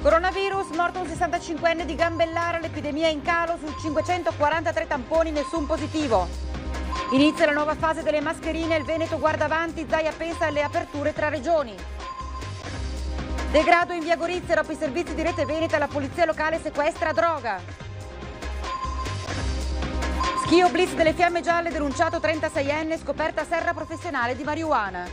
Coronavirus, morto un 65enne di Gambellara, l'epidemia in calo su 543 tamponi, nessun positivo. Inizia la nuova fase delle mascherine, il Veneto guarda avanti, Zaia pensa alle aperture tra regioni. Degrado in via Gorizia, dopo i servizi di Rete Veneta, la polizia locale sequestra droga. Chio Blitz delle Fiamme Gialle denunciato 36enne scoperta serra professionale di marijuana.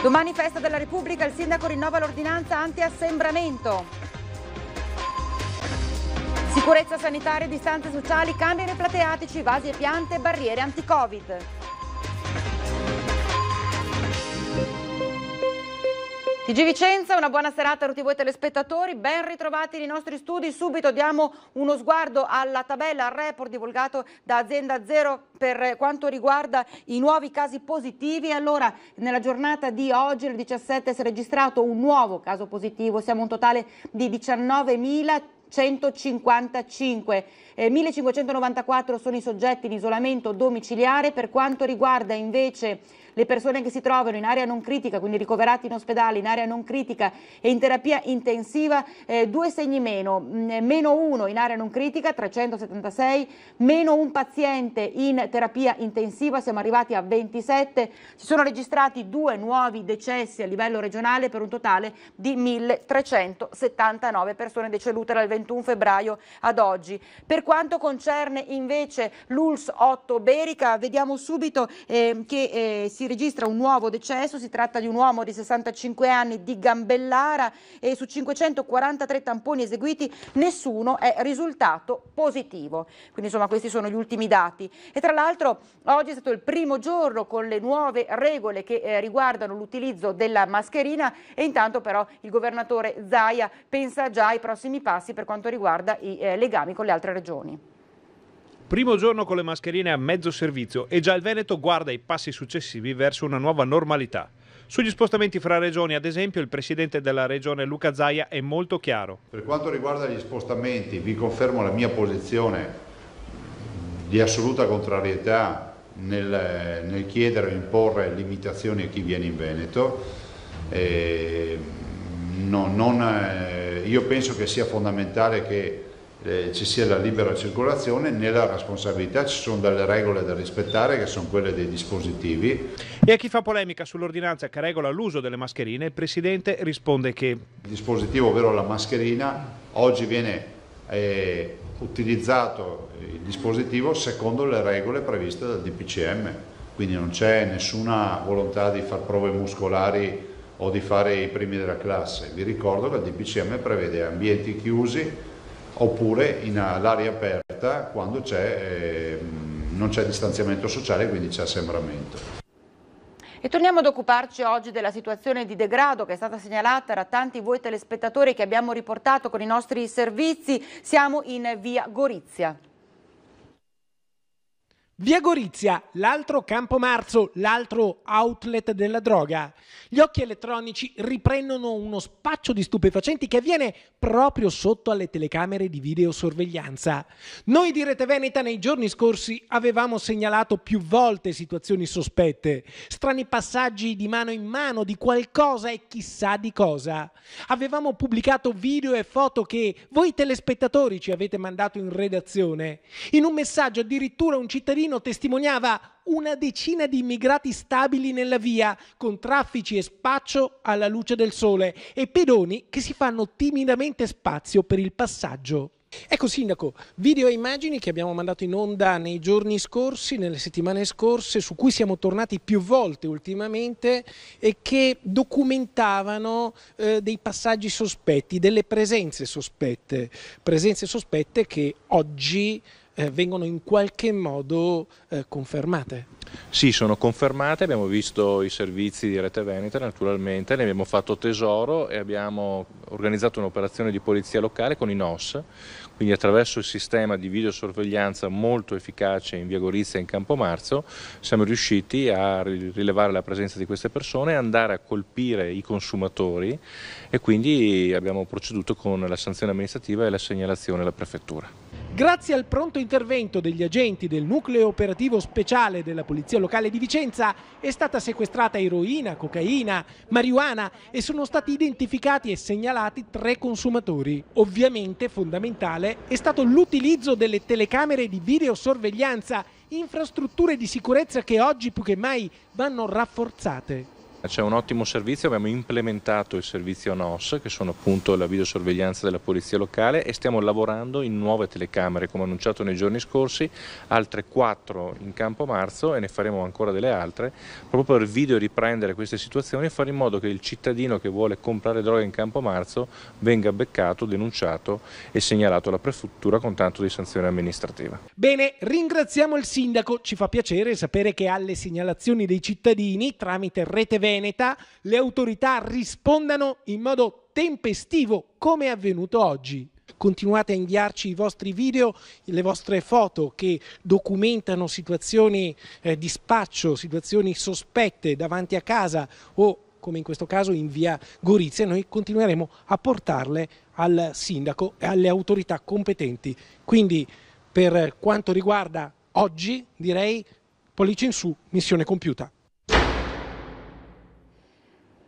Domani festa della Repubblica, il sindaco rinnova l'ordinanza anti-assembramento. Sicurezza sanitaria, distanze sociali, camion plateatici, vasi e piante, barriere anti-covid. TG Vicenza, una buona serata a tutti voi telespettatori, ben ritrovati nei nostri studi, subito diamo uno sguardo alla tabella, al report divulgato da Azienda Zero per quanto riguarda i nuovi casi positivi. Allora, nella giornata di oggi, il 17, si è registrato un nuovo caso positivo, siamo un totale di 19.000. 155. Eh, 1594 sono i soggetti in isolamento domiciliare, per quanto riguarda invece le persone che si trovano in area non critica, quindi ricoverati in ospedale, in area non critica e in terapia intensiva, eh, due segni meno, mm, meno uno in area non critica, 376, meno un paziente in terapia intensiva, siamo arrivati a 27, si sono registrati due nuovi decessi a livello regionale per un totale di 1379 persone decedute dal 21 febbraio ad oggi. Per quanto concerne invece l'ULS 8 Berica, vediamo subito eh, che eh, si registra un nuovo decesso, si tratta di un uomo di 65 anni di Gambellara e su 543 tamponi eseguiti nessuno è risultato positivo. Quindi insomma questi sono gli ultimi dati. E tra l'altro oggi è stato il primo giorno con le nuove regole che eh, riguardano l'utilizzo della mascherina e intanto però il governatore Zaia pensa già ai prossimi passi per quanto riguarda i eh, legami con le altre regioni. Primo giorno con le mascherine a mezzo servizio e già il Veneto guarda i passi successivi verso una nuova normalità. Sugli spostamenti fra regioni, ad esempio, il presidente della regione Luca Zaia è molto chiaro. Per quanto riguarda gli spostamenti, vi confermo la mia posizione di assoluta contrarietà nel, nel chiedere o imporre limitazioni a chi viene in Veneto. Eh, no, non, eh, io penso che sia fondamentale che eh, ci sia la libera circolazione, nella responsabilità ci sono delle regole da rispettare che sono quelle dei dispositivi. E a chi fa polemica sull'ordinanza che regola l'uso delle mascherine, il Presidente risponde che... Il dispositivo, ovvero la mascherina, oggi viene eh, utilizzato il dispositivo secondo le regole previste dal DPCM, quindi non c'è nessuna volontà di far prove muscolari o di fare i primi della classe. Vi ricordo che il DPCM prevede ambienti chiusi, oppure all'aria eh, aperta quando c'è, eh, non c'è distanziamento sociale, quindi c'è assembramento. E torniamo ad occuparci oggi della situazione di degrado che è stata segnalata da tanti voi telespettatori che abbiamo riportato con i nostri servizi. Siamo in via Gorizia. Via Gorizia, l'altro campo marzo, l'altro outlet della droga. Gli occhi elettronici riprendono uno spaccio di stupefacenti che avviene proprio sotto alle telecamere di videosorveglianza. Noi di Rete Veneta nei giorni scorsi avevamo segnalato più volte situazioni sospette, strani passaggi di mano in mano di qualcosa e chissà di cosa. Avevamo pubblicato video e foto che voi telespettatori ci avete mandato in redazione. In un messaggio addirittura un cittadino Torino testimoniava una decina di immigrati stabili nella via, con traffici e spaccio alla luce del sole e pedoni che si fanno timidamente spazio per il passaggio. Ecco Sindaco, video e immagini che abbiamo mandato in onda nei giorni scorsi, nelle settimane scorse, su cui siamo tornati più volte ultimamente e che documentavano eh, dei passaggi sospetti, delle presenze sospette, presenze sospette che oggi eh, vengono in qualche modo eh, confermate. Sì, sono confermate, abbiamo visto i servizi di Rete Veneta naturalmente, ne abbiamo fatto tesoro e abbiamo organizzato un'operazione di polizia locale con i NOS, quindi attraverso il sistema di videosorveglianza molto efficace in via Gorizia e in Campomarzo siamo riusciti a rilevare la presenza di queste persone, andare a colpire i consumatori e quindi abbiamo proceduto con la sanzione amministrativa e la segnalazione alla prefettura. Grazie al pronto intervento degli agenti del nucleo operativo speciale della Polizia Locale di Vicenza è stata sequestrata eroina, cocaina, marijuana e sono stati identificati e segnalati tre consumatori. Ovviamente fondamentale è stato l'utilizzo delle telecamere di videosorveglianza, infrastrutture di sicurezza che oggi più che mai vanno rafforzate c'è un ottimo servizio, abbiamo implementato il servizio NOS, che sono appunto la videosorveglianza della polizia locale e stiamo lavorando in nuove telecamere, come annunciato nei giorni scorsi, altre quattro in campo marzo e ne faremo ancora delle altre, proprio per video riprendere queste situazioni e fare in modo che il cittadino che vuole comprare droga in campo marzo venga beccato, denunciato e segnalato alla prefettura con tanto di sanzione amministrativa. Bene, ringraziamo il sindaco, ci fa piacere sapere che alle segnalazioni dei cittadini tramite Rete Veneto veneta le autorità rispondano in modo tempestivo, come è avvenuto oggi. Continuate a inviarci i vostri video, le vostre foto che documentano situazioni eh, di spaccio, situazioni sospette davanti a casa o come in questo caso in via Gorizia, noi continueremo a portarle al sindaco e alle autorità competenti. Quindi per quanto riguarda oggi, direi pollice in su, missione compiuta.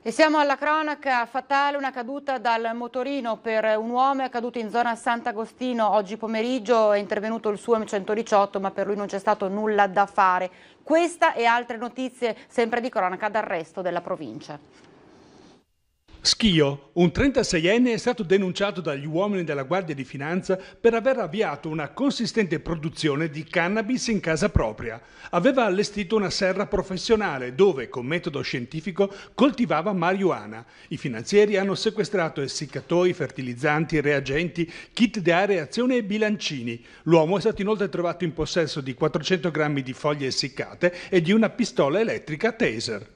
E siamo alla cronaca fatale, una caduta dal motorino per un uomo è caduto in zona Sant'Agostino oggi pomeriggio, è intervenuto il suo M118 ma per lui non c'è stato nulla da fare. Questa e altre notizie sempre di cronaca dal resto della provincia. Schio, un 36enne, è stato denunciato dagli uomini della Guardia di Finanza per aver avviato una consistente produzione di cannabis in casa propria. Aveva allestito una serra professionale dove, con metodo scientifico, coltivava marijuana. I finanzieri hanno sequestrato essiccatoi, fertilizzanti, reagenti, kit di areazione e bilancini. L'uomo è stato inoltre trovato in possesso di 400 grammi di foglie essiccate e di una pistola elettrica taser.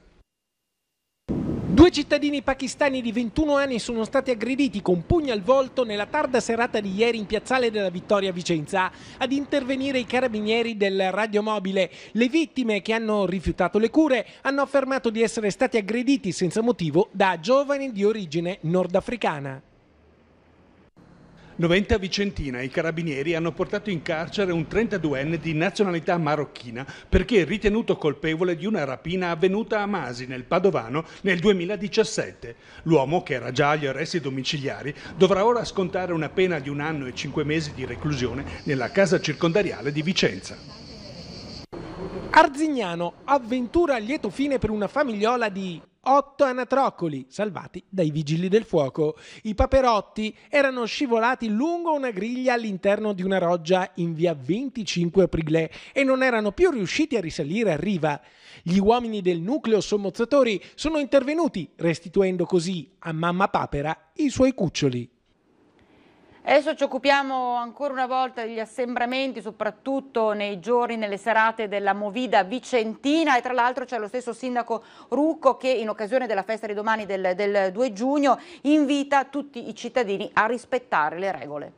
Due cittadini pakistani di 21 anni sono stati aggrediti con pugni al volto nella tarda serata di ieri in piazzale della Vittoria Vicenza. Ad intervenire i carabinieri del radiomobile. Le vittime, che hanno rifiutato le cure, hanno affermato di essere stati aggrediti senza motivo da giovani di origine nordafricana. 90 Vicentina, i carabinieri hanno portato in carcere un 32enne di nazionalità marocchina perché ritenuto colpevole di una rapina avvenuta a Masi, nel Padovano, nel 2017. L'uomo, che era già agli arresti domiciliari, dovrà ora scontare una pena di un anno e cinque mesi di reclusione nella casa circondariale di Vicenza. Arzignano, avventura a lieto fine per una famigliola di otto anatroccoli salvati dai vigili del fuoco. I paperotti erano scivolati lungo una griglia all'interno di una roggia in via 25 aprile e non erano più riusciti a risalire a riva. Gli uomini del nucleo sommozzatori sono intervenuti, restituendo così a mamma papera i suoi cuccioli. Adesso ci occupiamo ancora una volta degli assembramenti, soprattutto nei giorni, nelle serate della Movida Vicentina e tra l'altro c'è lo stesso sindaco Rucco che in occasione della festa di domani del, del 2 giugno invita tutti i cittadini a rispettare le regole.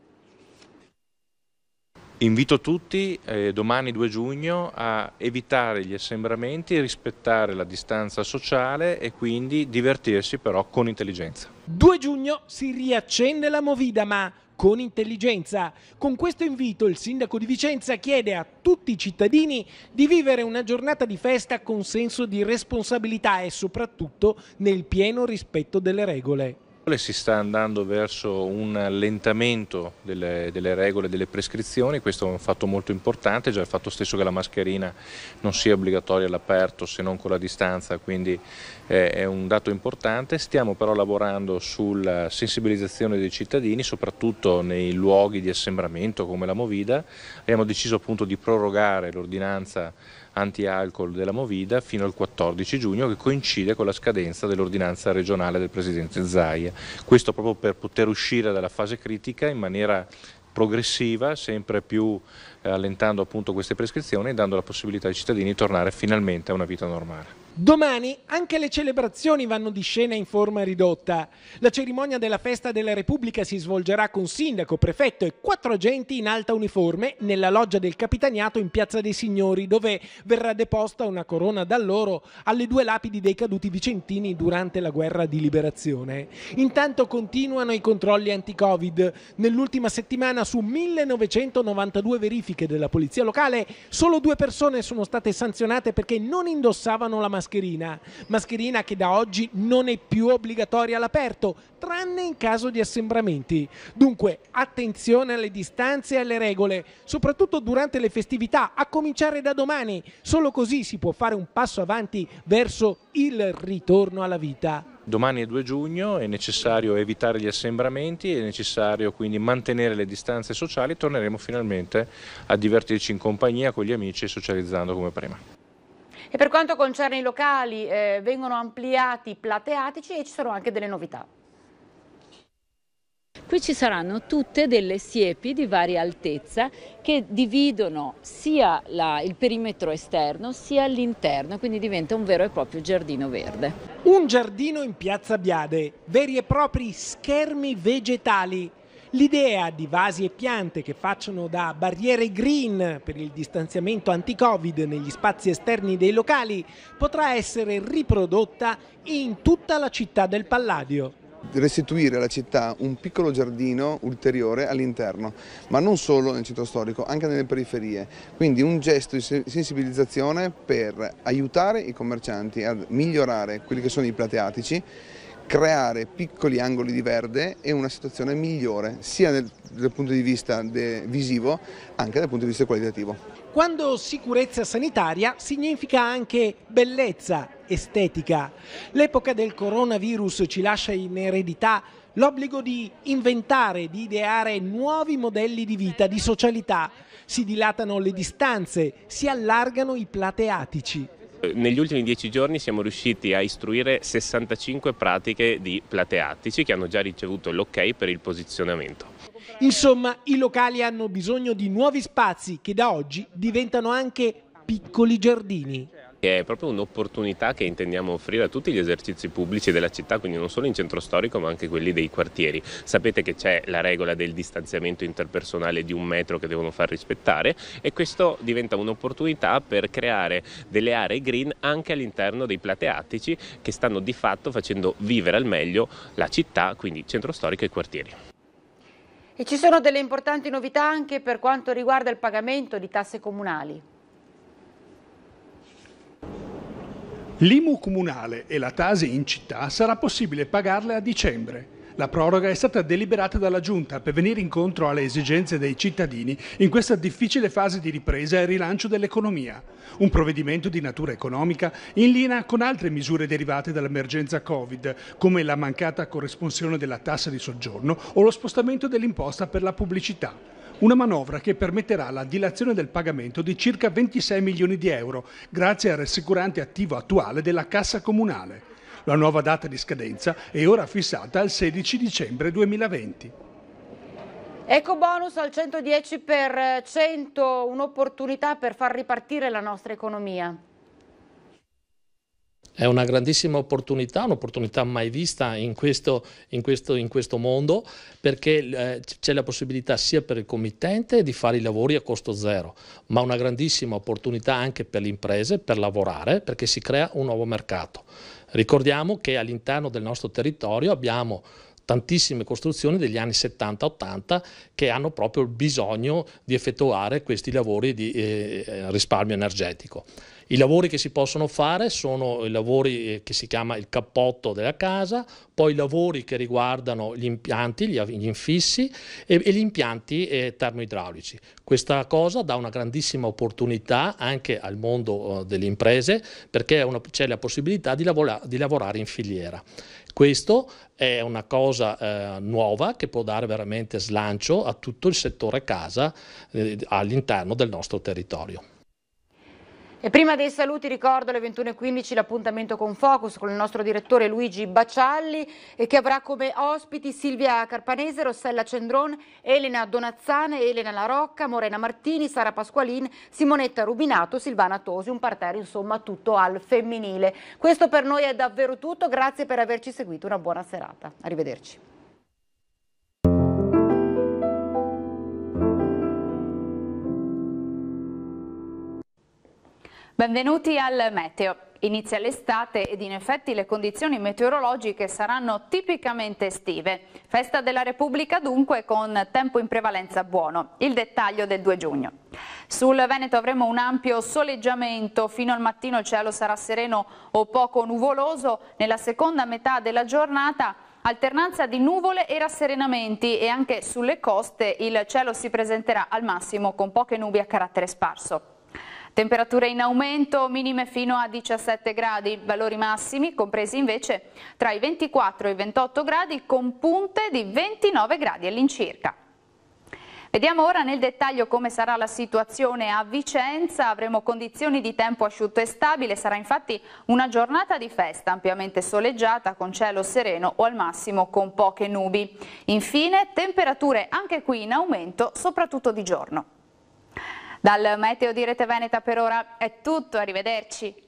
Invito tutti eh, domani 2 giugno a evitare gli assembramenti, rispettare la distanza sociale e quindi divertirsi però con intelligenza. 2 giugno si riaccende la Movida ma con intelligenza. Con questo invito il sindaco di Vicenza chiede a tutti i cittadini di vivere una giornata di festa con senso di responsabilità e soprattutto nel pieno rispetto delle regole. Si sta andando verso un allentamento delle, delle, regole, delle prescrizioni, questo è un fatto molto importante, già il fatto stesso che la mascherina non sia obbligatoria all'aperto se non con la distanza, quindi è un dato importante. Stiamo però lavorando sulla sensibilizzazione dei cittadini, soprattutto nei luoghi di assembramento come la Movida. Abbiamo deciso appunto di prorogare l'ordinanza anti-alcol della Movida fino al 14 giugno che coincide con la scadenza dell'ordinanza regionale del Presidente Zaia. Questo proprio per poter uscire dalla fase critica in maniera progressiva, sempre più eh, allentando appunto queste prescrizioni e dando la possibilità ai cittadini di tornare finalmente a una vita normale. Domani anche le celebrazioni vanno di scena in forma ridotta. La cerimonia della festa della Repubblica si svolgerà con sindaco, prefetto e quattro agenti in alta uniforme nella loggia del capitaniato in Piazza dei Signori, dove verrà deposta una corona d'alloro alle due lapidi dei caduti vicentini durante la guerra di liberazione. Intanto continuano i controlli anti-Covid. Nell'ultima settimana su 1992 verifiche della polizia locale, solo due persone sono state sanzionate perché non indossavano la mascherina mascherina, mascherina che da oggi non è più obbligatoria all'aperto, tranne in caso di assembramenti. Dunque attenzione alle distanze e alle regole, soprattutto durante le festività, a cominciare da domani, solo così si può fare un passo avanti verso il ritorno alla vita. Domani è 2 giugno, è necessario evitare gli assembramenti, è necessario quindi mantenere le distanze sociali e torneremo finalmente a divertirci in compagnia con gli amici e socializzando come prima. E per quanto concerne i locali, eh, vengono ampliati i plateatici e ci sono anche delle novità. Qui ci saranno tutte delle siepi di varia altezza che dividono sia la, il perimetro esterno sia l'interno, quindi diventa un vero e proprio giardino verde. Un giardino in piazza Biade, veri e propri schermi vegetali L'idea di vasi e piante che facciano da barriere green per il distanziamento anti-Covid negli spazi esterni dei locali potrà essere riprodotta in tutta la città del Palladio restituire alla città un piccolo giardino ulteriore all'interno, ma non solo nel centro storico, anche nelle periferie. Quindi un gesto di sensibilizzazione per aiutare i commercianti a migliorare quelli che sono i plateatici creare piccoli angoli di verde e una situazione migliore sia dal, dal punto di vista de, visivo anche dal punto di vista qualitativo. Quando sicurezza sanitaria significa anche bellezza estetica. L'epoca del coronavirus ci lascia in eredità l'obbligo di inventare, di ideare nuovi modelli di vita, di socialità. Si dilatano le distanze, si allargano i plateatici. Eh, negli ultimi dieci giorni siamo riusciti a istruire 65 pratiche di plateattici che hanno già ricevuto l'ok per il posizionamento. Insomma, i locali hanno bisogno di nuovi spazi che da oggi diventano anche piccoli giardini che è proprio un'opportunità che intendiamo offrire a tutti gli esercizi pubblici della città, quindi non solo in centro storico ma anche quelli dei quartieri. Sapete che c'è la regola del distanziamento interpersonale di un metro che devono far rispettare e questo diventa un'opportunità per creare delle aree green anche all'interno dei plateatici che stanno di fatto facendo vivere al meglio la città, quindi centro storico e quartieri. E ci sono delle importanti novità anche per quanto riguarda il pagamento di tasse comunali. L'IMU comunale e la Tasi in città sarà possibile pagarle a dicembre. La proroga è stata deliberata dalla Giunta per venire incontro alle esigenze dei cittadini in questa difficile fase di ripresa e rilancio dell'economia. Un provvedimento di natura economica in linea con altre misure derivate dall'emergenza Covid, come la mancata corresponsione della tassa di soggiorno o lo spostamento dell'imposta per la pubblicità. Una manovra che permetterà la dilazione del pagamento di circa 26 milioni di euro grazie al rassicurante attivo attuale della Cassa Comunale. La nuova data di scadenza è ora fissata al 16 dicembre 2020. Eco bonus al 110 per 100, un'opportunità per far ripartire la nostra economia. È una grandissima opportunità, un'opportunità mai vista in questo, in questo, in questo mondo, perché eh, c'è la possibilità sia per il committente di fare i lavori a costo zero, ma una grandissima opportunità anche per le imprese per lavorare, perché si crea un nuovo mercato. Ricordiamo che all'interno del nostro territorio abbiamo tantissime costruzioni degli anni 70-80 che hanno proprio il bisogno di effettuare questi lavori di eh, eh, risparmio energetico. I lavori che si possono fare sono i lavori eh, che si chiama il cappotto della casa, poi i lavori che riguardano gli impianti, gli infissi e, e gli impianti eh, termoidraulici. Questa cosa dà una grandissima opportunità anche al mondo eh, delle imprese perché c'è la possibilità di, lavora, di lavorare in filiera. Questo è una cosa eh, nuova che può dare veramente slancio a tutto il settore casa eh, all'interno del nostro territorio. E prima dei saluti ricordo alle 21.15 l'appuntamento con Focus con il nostro direttore Luigi Bacialli che avrà come ospiti Silvia Carpanese, Rossella Cendron, Elena Donazzane, Elena Larocca, Morena Martini, Sara Pasqualin, Simonetta Rubinato, Silvana Tosi, un parterre insomma tutto al femminile. Questo per noi è davvero tutto, grazie per averci seguito, una buona serata. Arrivederci. Benvenuti al Meteo. Inizia l'estate ed in effetti le condizioni meteorologiche saranno tipicamente estive. Festa della Repubblica dunque con tempo in prevalenza buono. Il dettaglio del 2 giugno. Sul Veneto avremo un ampio soleggiamento, fino al mattino il cielo sarà sereno o poco nuvoloso, nella seconda metà della giornata alternanza di nuvole e rasserenamenti e anche sulle coste il cielo si presenterà al massimo con poche nubi a carattere sparso. Temperature in aumento, minime fino a 17 gradi, valori massimi compresi invece tra i 24 e i 28 gradi con punte di 29 gradi all'incirca. Vediamo ora nel dettaglio come sarà la situazione a Vicenza, avremo condizioni di tempo asciutto e stabile, sarà infatti una giornata di festa ampiamente soleggiata con cielo sereno o al massimo con poche nubi. Infine temperature anche qui in aumento, soprattutto di giorno. Dal Meteo di Rete Veneta per ora è tutto, arrivederci.